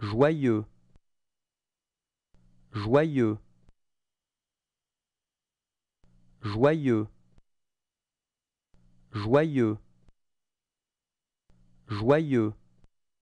joyeux joyeux joyeux joyeux joyeux